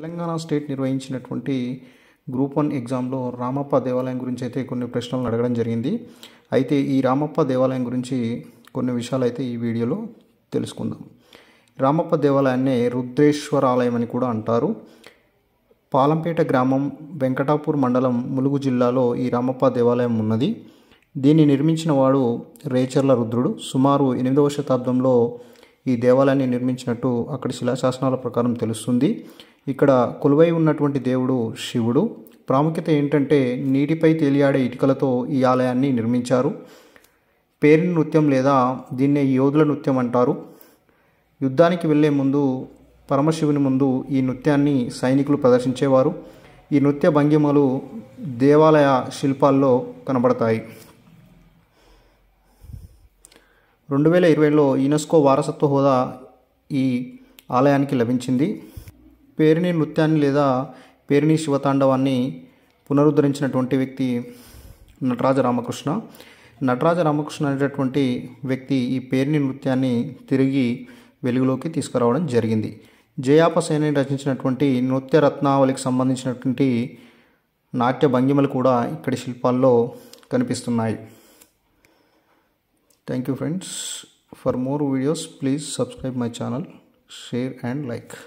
Telangana state నిర్వహించినటువంటి group one ఎగ్జామ్లో రామప్ప దేవాలయం గురించి అయితే కొన్ని ప్రశ్నలు అడగడం జరిగింది అయితే ఈ రామప్ప దేవాలయం గురించి కొన్ని విషయాలు అయితే ఈ వీడియోలో తెలుసుకుందాం రామప్ప దేవాలయాన్ని రుద్రేశ్వర ఆలయం అని కూడా అంటారు పాలంపేట గ్రామం వెంకటాపూర్ మండలం ములుగు జిల్లాలో ఈ రామప్ప దేవాలయం ఉన్నది దీన్ని నిర్మించిన వాడు రేచర్ల రుద్రుడు సుమారు ఎనిమిదవ శతాబ్దంలో ఈ దేవాలయాన్ని నిర్మించినట్టు అక్కడ శిలాశాసనాల ప్రకారం తెలుస్తుంది ఇక్కడ కొలువై ఉన్నటువంటి దేవుడు శివుడు ప్రాముఖ్యత ఏంటంటే నీటిపై తేలియాడే ఇటుకలతో ఈ ఆలయాన్ని నిర్మించారు పేరు నృత్యం లేదా దీన్నే యోధుల నృత్యం అంటారు యుద్ధానికి వెళ్లే ముందు పరమశివుని ముందు ఈ నృత్యాన్ని సైనికులు ప్రదర్శించేవారు ఈ నృత్య భంగిమలు దేవాలయ శిల్పాల్లో కనబడతాయి రెండు వేల ఇరవైలో యునెస్కో వారసత్వ హోదా ఈ ఆలయానికి లభించింది పేరిణి నృత్యాన్ని లేదా పేరిణి శివతాండవాన్ని పునరుద్ధరించినటువంటి వ్యక్తి నటరాజ రామకృష్ణ నటరాజ రామకృష్ణ అనేటటువంటి వ్యక్తి ఈ పేరిణి నృత్యాన్ని తిరిగి వెలుగులోకి తీసుకురావడం జరిగింది జయాపసేని రచించినటువంటి నృత్య రత్నావళికి సంబంధించినటువంటి నాట్య భంగిమలు కూడా ఇక్కడి శిల్పాల్లో కనిపిస్తున్నాయి thank you friends for more videos please subscribe my channel share and like